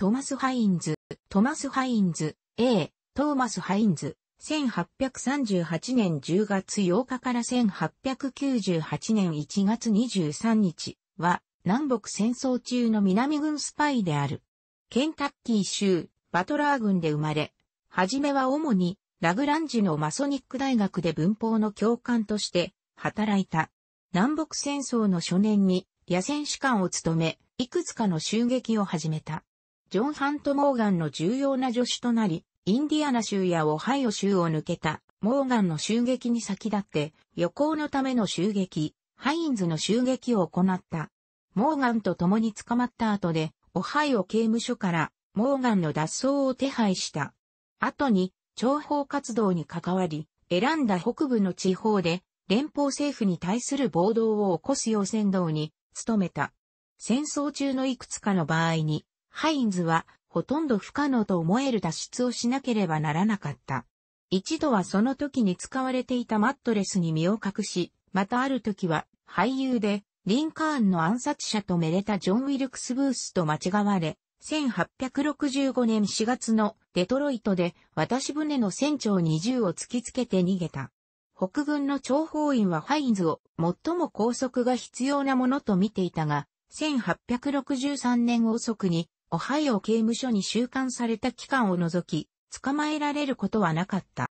トマス・ハインズ、トマス・ハインズ、A、トーマス・ハインズ、1838年10月8日から1898年1月23日は、南北戦争中の南軍スパイである。ケンタッキー州、バトラー軍で生まれ、はじめは主に、ラグランジのマソニック大学で文法の教官として働いた。南北戦争の初年に野戦士官を務め、いくつかの襲撃を始めた。ジョン・ハント・モーガンの重要な助手となり、インディアナ州やオハイオ州を抜けた、モーガンの襲撃に先立って、予行のための襲撃、ハインズの襲撃を行った。モーガンと共に捕まった後で、オハイオ刑務所から、モーガンの脱走を手配した。後に、諜報活動に関わり、選んだ北部の地方で、連邦政府に対する暴動を起こすよう先導に、努めた。戦争中のいくつかの場合に、ハインズは、ほとんど不可能と思える脱出をしなければならなかった。一度はその時に使われていたマットレスに身を隠し、またある時は、俳優で、リンカーンの暗殺者とめでたジョン・ウィルクス・ブースと間違われ、1865年4月のデトロイトで渡し船の船長に銃を突きつけて逃げた。北軍の諜報員はハインズを最も拘束が必要なものと見ていたが、1863年遅くにオハイオ刑務所に収監された期間を除き、捕まえられることはなかった。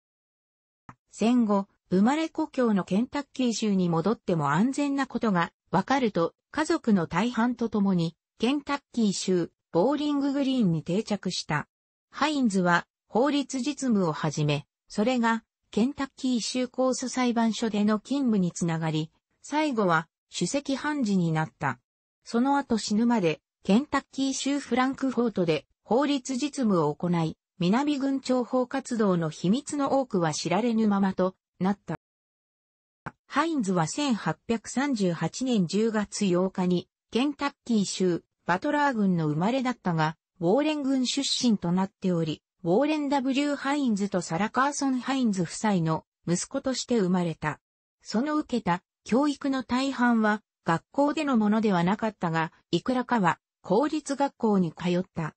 戦後、生まれ故郷のケンタッキー州に戻っても安全なことがわかると、家族の大半と共に、ケンタッキー州、ボーリンググリーンに定着した。ハインズは、法律実務をはじめ、それが、ケンタッキー州ー訴裁判所での勤務につながり、最後は、首席判事になった。その後死ぬまで、ケンタッキー州フランクフォートで法律実務を行い、南軍諜報活動の秘密の多くは知られぬままとなった。ハインズは1838年10月8日にケンタッキー州バトラー軍の生まれだったが、ウォーレン軍出身となっており、ウォーレン W. ハインズとサラ・カーソン・ハインズ夫妻の息子として生まれた。その受けた教育の大半は学校でのものではなかったが、いくらかは公立学校に通った。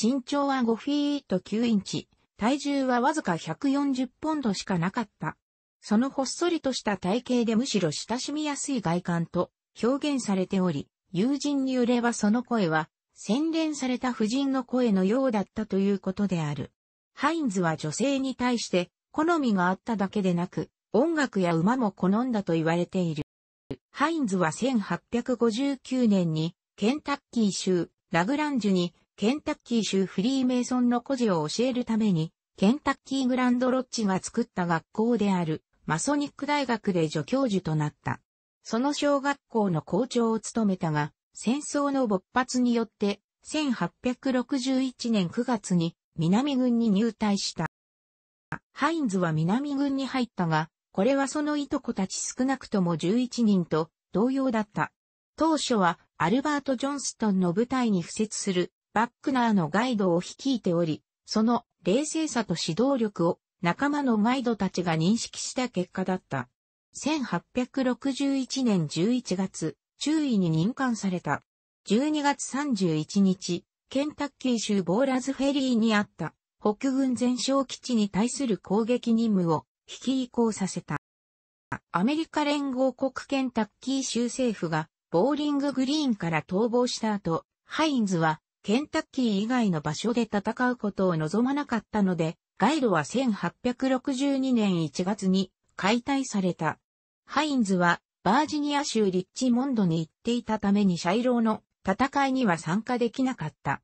身長は5フィート9インチ、体重はわずか140ポンドしかなかった。そのほっそりとした体型でむしろ親しみやすい外観と表現されており、友人によればその声は洗練された夫人の声のようだったということである。ハインズは女性に対して好みがあっただけでなく、音楽や馬も好んだと言われている。ハインズは1859年にケンタッキー州、ラグランジュに、ケンタッキー州フリーメイソンの孤児を教えるために、ケンタッキーグランドロッジが作った学校である、マソニック大学で助教授となった。その小学校の校長を務めたが、戦争の勃発によって、1861年9月に南軍に入隊した。ハインズは南軍に入ったが、これはそのいとこたち少なくとも11人と同様だった。当初はアルバート・ジョンストンの部隊に付設するバックナーのガイドを率いており、その冷静さと指導力を仲間のガイドたちが認識した結果だった。1861年11月、注意に任官された。12月31日、ケンタッキー州ボーラズフェリーにあった北軍全焼基地に対する攻撃任務を引き移行させた。アメリカ連合国ケンタッキー州政府がボーリンググリーンから逃亡した後、ハインズはケンタッキー以外の場所で戦うことを望まなかったので、ガイロは1862年1月に解体された。ハインズはバージニア州リッチモンドに行っていたためにシャイローの戦いには参加できなかった。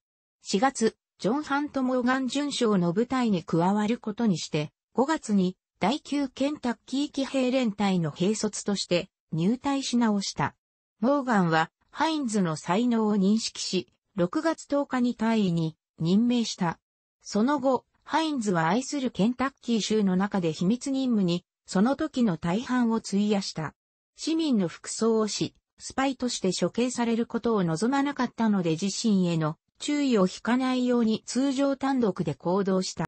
4月、ジョン・ハント・モーガン準将の部隊に加わることにして、5月に第9ケンタッキー騎兵連隊の兵卒として入隊し直した。モーガンはハインズの才能を認識し、6月10日に大位に任命した。その後、ハインズは愛するケンタッキー州の中で秘密任務に、その時の大半を費やした。市民の服装をし、スパイとして処刑されることを望まなかったので自身への注意を引かないように通常単独で行動した。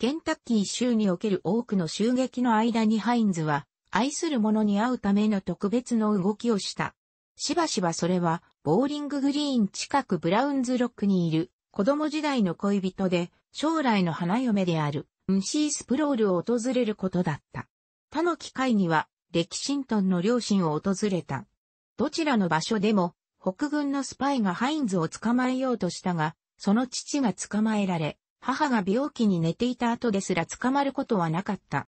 ケンタッキー州における多くの襲撃の間にハインズは、愛する者に会うための特別の動きをした。しばしばそれは、ボーリンググリーン近くブラウンズロックにいる、子供時代の恋人で、将来の花嫁である、ムシースプロールを訪れることだった。他の機会には、レキシントンの両親を訪れた。どちらの場所でも、北軍のスパイがハインズを捕まえようとしたが、その父が捕まえられ、母が病気に寝ていた後ですら捕まることはなかった。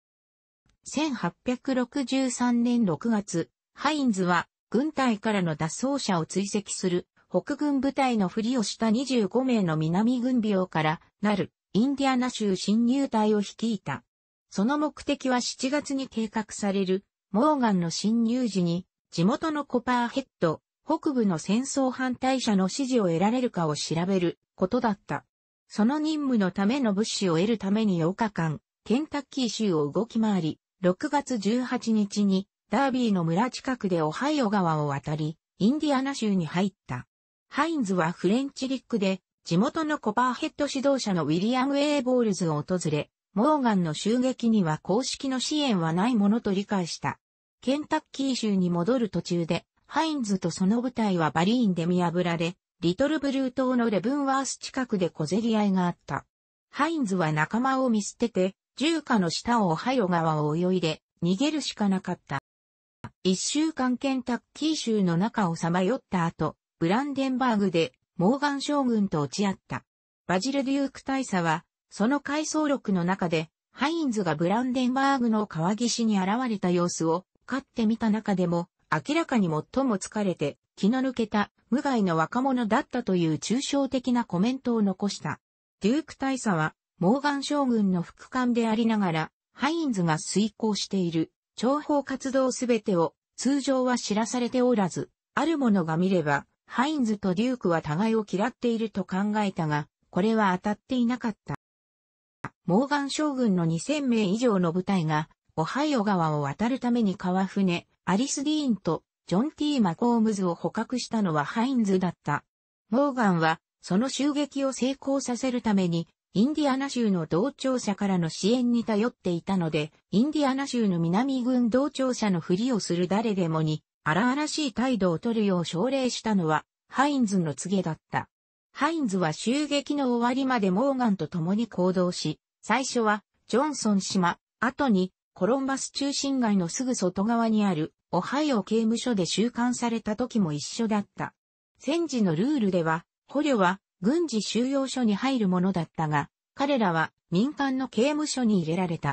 1863年6月、ハインズは軍隊からの脱走者を追跡する、北軍部隊のふりをした25名の南軍病からなるインディアナ州侵入隊を率いた。その目的は7月に計画されるモーガンの侵入時に地元のコパーヘッド北部の戦争反対者の支持を得られるかを調べることだった。その任務のための物資を得るために8日間、ケンタッキー州を動き回り、6月18日にダービーの村近くでオハイオ川を渡り、インディアナ州に入った。ハインズはフレンチリックで、地元のコパーヘッド指導者のウィリアム・エーボールズを訪れ、モーガンの襲撃には公式の支援はないものと理解した。ケンタッキー州に戻る途中で、ハインズとその部隊はバリーンで見破られ、リトルブルー島のレブンワース近くで小競り合いがあった。ハインズは仲間を見捨てて、銃火の下をオハイオ川を泳いで、逃げるしかなかった。一週間ケンタッキー州の中をさまよった後、ブランデンバーグでモーガン将軍と落ち合った。バジル・デューク大佐は、その回想録の中で、ハインズがブランデンバーグの川岸に現れた様子を、飼ってみた中でも、明らかに最も疲れて、気の抜けた、無害の若者だったという抽象的なコメントを残した。デューク大佐は、モーガン将軍の副官でありながら、ハインズが遂行している情報活動すべてを通常は知らされておらず、ある者が見れば、ハインズとデュークは互いを嫌っていると考えたが、これは当たっていなかった。モーガン将軍の2000名以上の部隊が、オハイオ川を渡るために川船、アリス・ディーンとジョン・ティー・マコームズを捕獲したのはハインズだった。モーガンは、その襲撃を成功させるために、インディアナ州の同調者からの支援に頼っていたので、インディアナ州の南軍同調者のふりをする誰でもに、荒々しい態度を取るよう奨励したのは、ハインズの告げだった。ハインズは襲撃の終わりまでモーガンと共に行動し、最初は、ジョンソン島、後に、コロンバス中心街のすぐ外側にある、オハイオ刑務所で収監された時も一緒だった。戦時のルールでは、捕虜は、軍事収容所に入るものだったが、彼らは民間の刑務所に入れられた。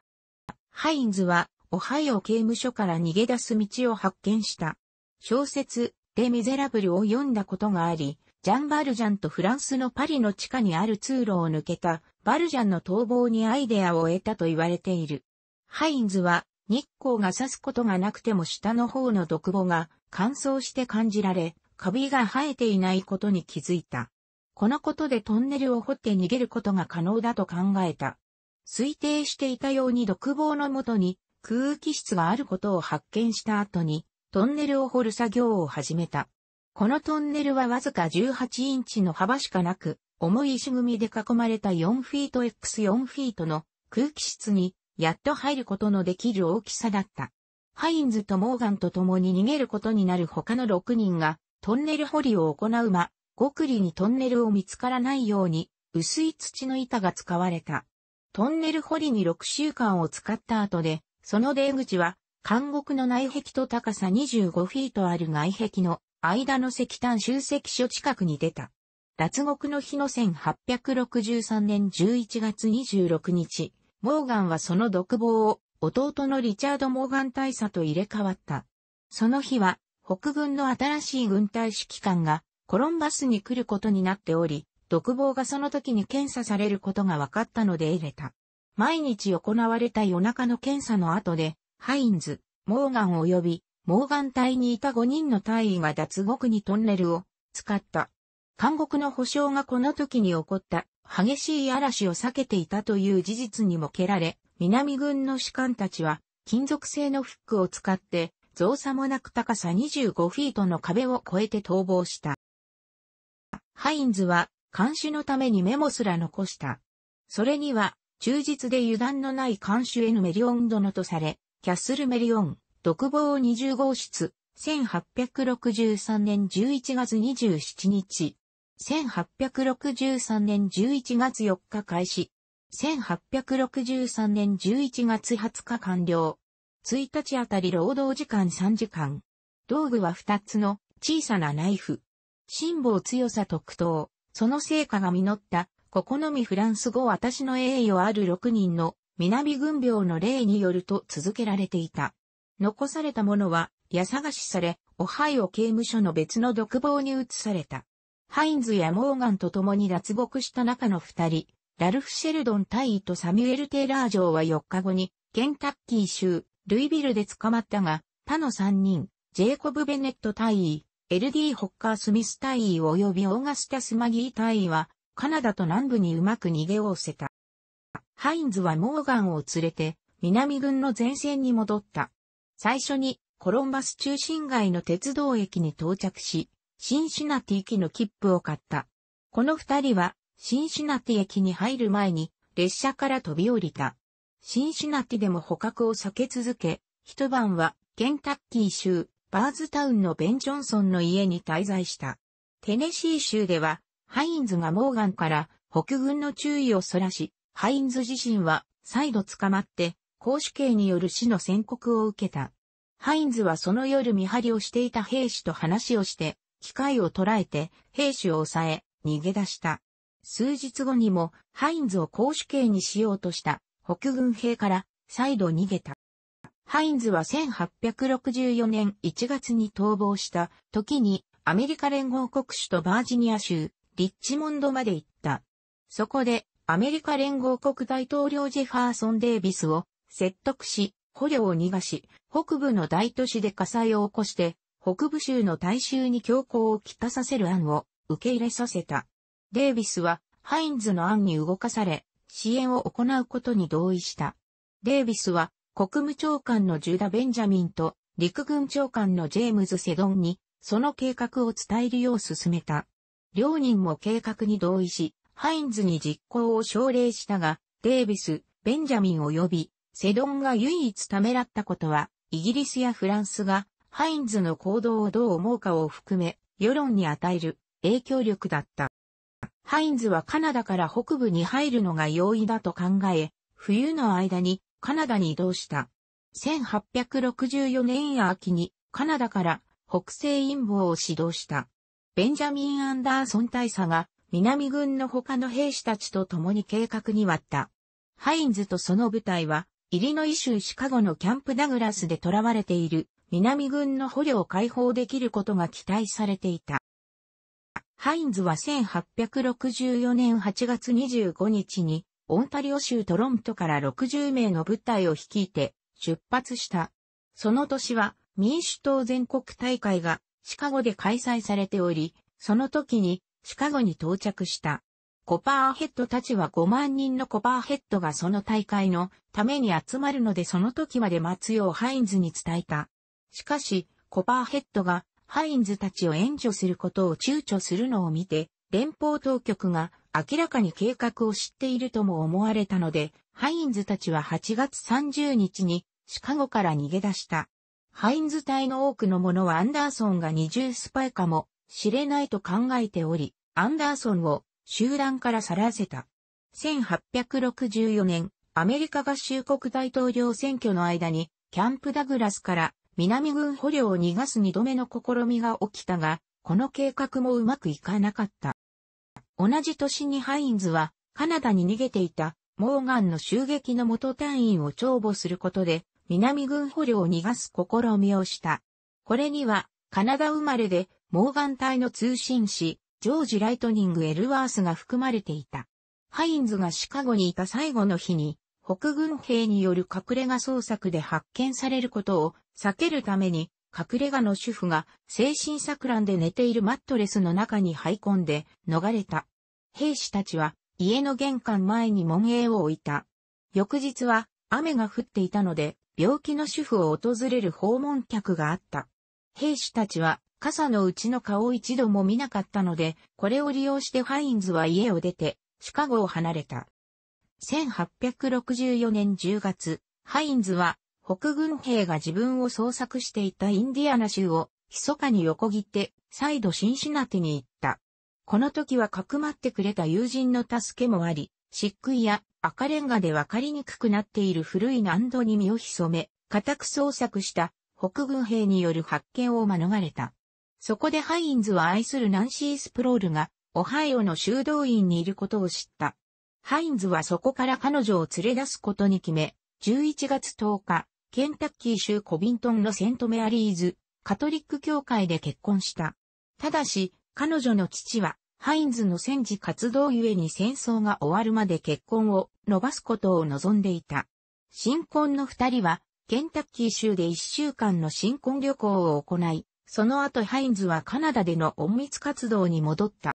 ハインズは、オハイオ刑務所から逃げ出す道を発見した。小説、レ・ミゼラブルを読んだことがあり、ジャン・バルジャンとフランスのパリの地下にある通路を抜けた、バルジャンの逃亡にアイデアを得たと言われている。ハインズは、日光が刺すことがなくても下の方の独房が乾燥して感じられ、カビが生えていないことに気づいた。このことでトンネルを掘って逃げることが可能だと考えた。推定していたように独房のもとに空気室があることを発見した後にトンネルを掘る作業を始めた。このトンネルはわずか18インチの幅しかなく、重い石組みで囲まれた4フィート X4 フィートの空気室にやっと入ることのできる大きさだった。ハインズとモーガンと共に逃げることになる他の6人がトンネル掘りを行うま、極里にトンネルを見つからないように、薄い土の板が使われた。トンネル掘りに6週間を使った後で、その出口は、監獄の内壁と高さ25フィートある外壁の間の石炭集積所近くに出た。脱獄の日の1863年11月26日、モーガンはその独房を弟のリチャード・モーガン大佐と入れ替わった。その日は北軍の新しい軍隊指揮官がコロンバスに来ることになっており、独房がその時に検査されることが分かったので入れた。毎日行われた夜中の検査の後で、ハインズ、モーガン及び、モーガン隊にいた5人の隊員が脱獄にトンネルを使った。監獄の保障がこの時に起こった激しい嵐を避けていたという事実にも蹴られ、南軍の士官たちは金属製のフックを使って造作もなく高さ25フィートの壁を越えて逃亡した。ハインズは監視のためにメモすら残した。それには、忠実で油断のない監視へのメリオン殿とされ、キャッスルメリオン、独房20号室、1863年11月27日、1863年11月4日開始、1863年11月20日完了。1日あたり労働時間3時間。道具は2つの小さなナイフ、辛抱強さ特等、その成果が実った、ここのみフランス語私の栄誉ある6人の南軍病の例によると続けられていた。残されたものは、矢探しされ、オハイオ刑務所の別の独房に移された。ハインズやモーガンと共に脱獄した中の二人、ラルフ・シェルドン大尉とサミュエル・テイラー城は4日後に、ケンタッキー州、ルイビルで捕まったが、他の三人、ジェイコブ・ベネット大尉、LD ホッカー・スミス隊員及びオーガスタス・マギー隊員は、カナダと南部にうまく逃げをおせた。ハインズはモーガンを連れて、南軍の前線に戻った。最初に、コロンバス中心街の鉄道駅に到着し、シンシナティ駅の切符を買った。この二人は、シンシナティ駅に入る前に、列車から飛び降りた。シンシナティでも捕獲を避け続け、一晩は、ケンタッキー州、バーズタウンのベン・ジョンソンの家に滞在した。テネシー州では、ハインズがモーガンから北軍の注意をそらし、ハインズ自身は再度捕まって、公主刑による死の宣告を受けた。ハインズはその夜見張りをしていた兵士と話をして、機械を捉えて兵士を抑え、逃げ出した。数日後にもハインズを公主刑にしようとした北軍兵から再度逃げた。ハインズは1864年1月に逃亡した時にアメリカ連合国首都バージニア州リッチモンドまで行った。そこでアメリカ連合国大統領ジェファーソン・デイビスを説得し、捕虜を逃がし、北部の大都市で火災を起こして、北部州の大衆に強行をきたさせる案を受け入れさせた。デイビスはハインズの案に動かされ、支援を行うことに同意した。デイビスは国務長官のジュダ・ベンジャミンと陸軍長官のジェームズ・セドンに、その計画を伝えるよう進めた。両人も計画に同意し、ハインズに実行を奨励したが、デービス、ベンジャミン及び、セドンが唯一ためらったことは、イギリスやフランスが、ハインズの行動をどう思うかを含め、世論に与える影響力だった。ハインズはカナダから北部に入るのが容易だと考え、冬の間にカナダに移動した。1864年秋にカナダから北西陰謀を指導した。ベンジャミン・アンダーソン大佐が南軍の他の兵士たちと共に計画に割った。ハインズとその部隊は、イリノイ州シカゴのキャンプダグラスで囚われている南軍の捕虜を解放できることが期待されていた。ハインズは1864年8月25日にオンタリオ州トロントから60名の部隊を率いて出発した。その年は民主党全国大会がシカゴで開催されており、その時にシカゴに到着した。コパーヘッドたちは5万人のコパーヘッドがその大会のために集まるのでその時まで待つようハインズに伝えた。しかし、コパーヘッドがハインズたちを援助することを躊躇するのを見て、連邦当局が明らかに計画を知っているとも思われたので、ハインズたちは8月30日にシカゴから逃げ出した。ハインズ隊の多くの者はアンダーソンが二重スパイかもしれないと考えており、アンダーソンを集団から去らせた。1864年、アメリカ合衆国大統領選挙の間に、キャンプダグラスから南軍捕虜を逃がす二度目の試みが起きたが、この計画もうまくいかなかった。同じ年にハインズは、カナダに逃げていた、モーガンの襲撃の元隊員を帳簿することで、南軍捕虜を逃がす試みをした。これには、カナダ生まれで、モーガン隊の通信士、ジョージ・ライトニング・エルワースが含まれていた。ハインズがシカゴにいた最後の日に、北軍兵による隠れ家捜索で発見されることを避けるために、隠れ家の主婦が精神錯乱で寝ているマットレスの中に這い込んで逃れた。兵士たちは家の玄関前に門営を置いた。翌日は雨が降っていたので病気の主婦を訪れる訪問客があった。兵士たちは傘のうちの顔を一度も見なかったので、これを利用してハインズは家を出て、シカゴを離れた。1864年10月、ハインズは北軍兵が自分を捜索していたインディアナ州を、密かに横切って、再度シンシナテに行った。この時はかくまってくれた友人の助けもあり、漆喰や赤レンガで分かりにくくなっている古い難度に身を潜め、家宅捜索した北軍兵による発見を免れた。そこでハインズは愛するナンシー・スプロールが、オハイオの修道院にいることを知った。ハインズはそこから彼女を連れ出すことに決め、11月10日、ケンタッキー州コビントンのセントメアリーズ、カトリック教会で結婚した。ただし、彼女の父は、ハインズの戦時活動ゆえに戦争が終わるまで結婚を伸ばすことを望んでいた。新婚の二人は、ケンタッキー州で一週間の新婚旅行を行い、その後ハインズはカナダでの隠密活動に戻った。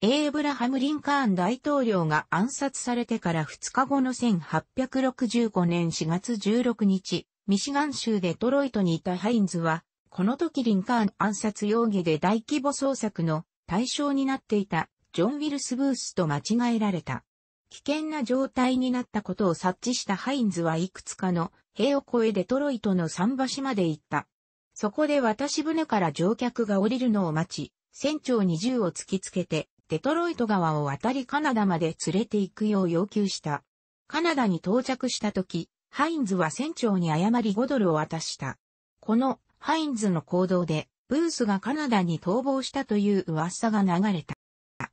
エーブラハム・リンカーン大統領が暗殺されてから2日後の1865年4月16日、ミシガン州デトロイトにいたハインズは、この時リンカーン暗殺容疑で大規模捜索の対象になっていたジョン・ウィルス・ブースと間違えられた。危険な状態になったことを察知したハインズはいくつかの塀を越えデトロイトの桟橋まで行った。そこで渡し船から乗客が降りるのを待ち、船長に銃を突きつけてデトロイト川を渡りカナダまで連れて行くよう要求した。カナダに到着した時、ハインズは船長に誤り5ドルを渡した。このハインズの行動で、ブースがカナダに逃亡したという噂が流れた。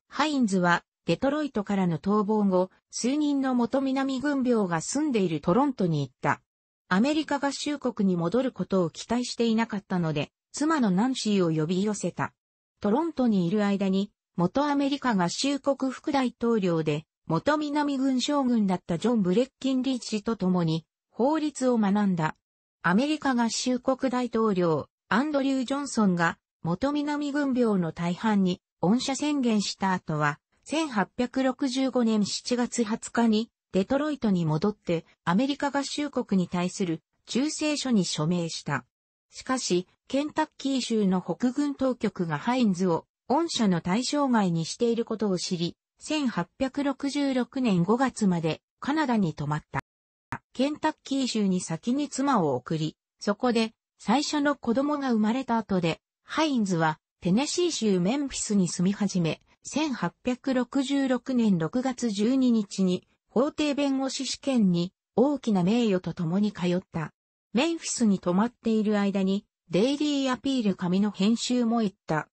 ハインズは、デトロイトからの逃亡後、数人の元南軍病が住んでいるトロントに行った。アメリカ合衆国に戻ることを期待していなかったので、妻のナンシーを呼び寄せた。トロントにいる間に、元アメリカ合衆国副大統領で、元南軍将軍だったジョン・ブレッキンリーチと共に、法律を学んだ。アメリカ合衆国大統領、アンドリュー・ジョンソンが、元南軍病の大半に、恩赦宣言した後は、1865年7月20日に、デトロイトに戻って、アメリカ合衆国に対する、忠誠書に署名した。しかし、ケンタッキー州の北軍当局がハインズを御社の対象外にしていることを知り、1866年5月までカナダに泊まった。ケンタッキー州に先に妻を送り、そこで最初の子供が生まれた後で、ハインズはテネシー州メンフィスに住み始め、1866年6月12日に法廷弁護士試験に大きな名誉と共に通った。メンフィスに泊まっている間に、デイリーアピール紙の編集も行った。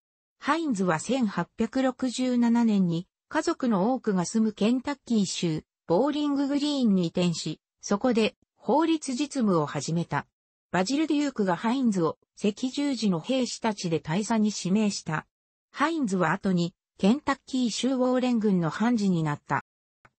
ハインズは1867年に家族の多くが住むケンタッキー州ボーリンググリーンに移転し、そこで法律実務を始めた。バジル・デュークがハインズを赤十字の兵士たちで大佐に指名した。ハインズは後にケンタッキー州ウォーレン軍の判事になった。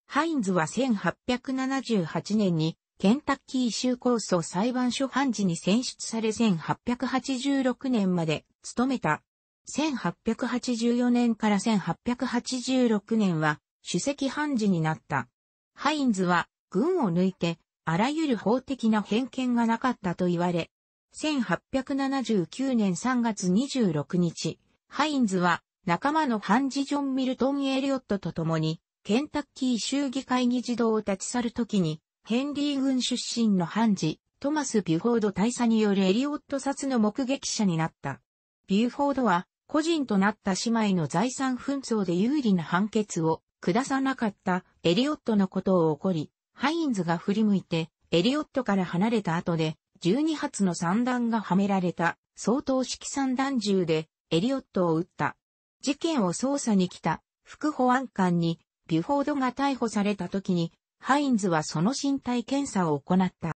ハインズは1878年にケンタッキー州構想裁判所判事に選出され1886年まで務めた。1884年から1886年は主席判事になった。ハインズは軍を抜いてあらゆる法的な偏見がなかったと言われ、1879年3月26日、ハインズは仲間のハンジ・ジョン・ミルトン・エリオットと共に、ケンタッキー州議会議事堂を立ち去るときに、ヘンリー軍出身のハンジ、トマス・ビュフォード大佐によるエリオット殺の目撃者になった。ビュフォードは、個人となった姉妹の財産紛争で有利な判決を下さなかったエリオットのことを怒り、ハインズが振り向いて、エリオットから離れた後で、12発の散弾がはめられた、相当式散弾銃で、エリオットを撃った。事件を捜査に来た、副保安官に、ビュフォードが逮捕された時に、ハインズはその身体検査を行った。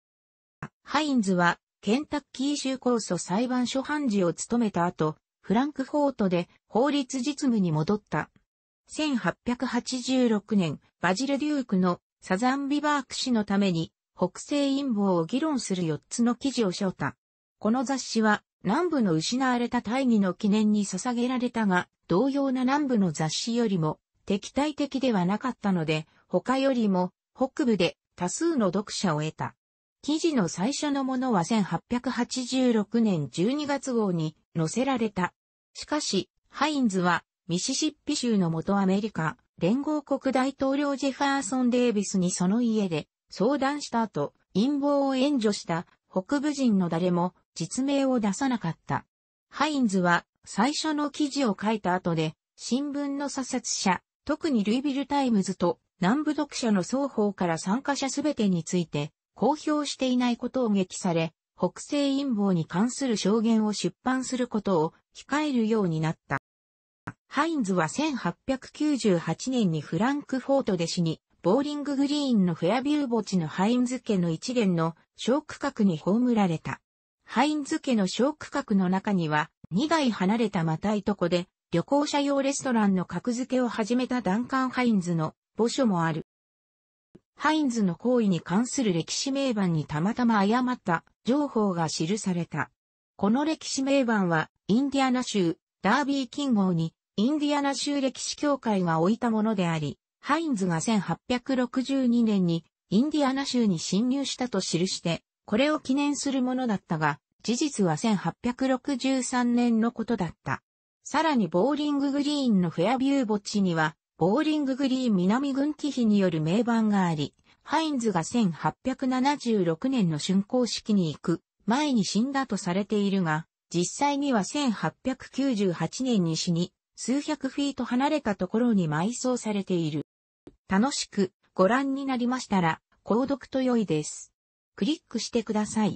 ハインズは、ケンタッキー州控訴裁判所判事を務めた後、フランクフォートで法律実務に戻った。1886年、バジル・デュークのサザンビバーク氏のために北西陰謀を議論する4つの記事を招た。この雑誌は南部の失われた大義の記念に捧げられたが、同様な南部の雑誌よりも敵対的ではなかったので、他よりも北部で多数の読者を得た。記事の最初のものは1886年12月号に載せられた。しかし、ハインズは、ミシシッピ州の元アメリカ、連合国大統領ジェファーソン・デイビスにその家で相談した後、陰謀を援助した北部人の誰も実名を出さなかった。ハインズは最初の記事を書いた後で、新聞の査察者、特にルイビルタイムズと南部読者の双方から参加者すべてについて、公表していないことを激され、北西陰謀に関する証言を出版することを控えるようになった。ハインズは1898年にフランクフォートで死に、ボーリンググリーンのフェアビュー墓地のハインズ家の一連の小区画に葬られた。ハインズ家の小区画の中には、2台離れたまたいとこで、旅行者用レストランの格付けを始めたダンカン・ハインズの墓所もある。ハインズの行為に関する歴史名板にたまたま誤った情報が記された。この歴史名板は、インディアナ州、ダービー近号に、インディアナ州歴史協会が置いたものであり、ハインズが1862年に、インディアナ州に侵入したと記して、これを記念するものだったが、事実は1863年のことだった。さらにボーリンググリーンのフェアビュー墓地には、ボーリンググリーン南軍機比による名盤があり、ハインズが1876年の竣工式に行く前に死んだとされているが、実際には1898年に死に、数百フィート離れたところに埋葬されている。楽しくご覧になりましたら、購読と良いです。クリックしてください。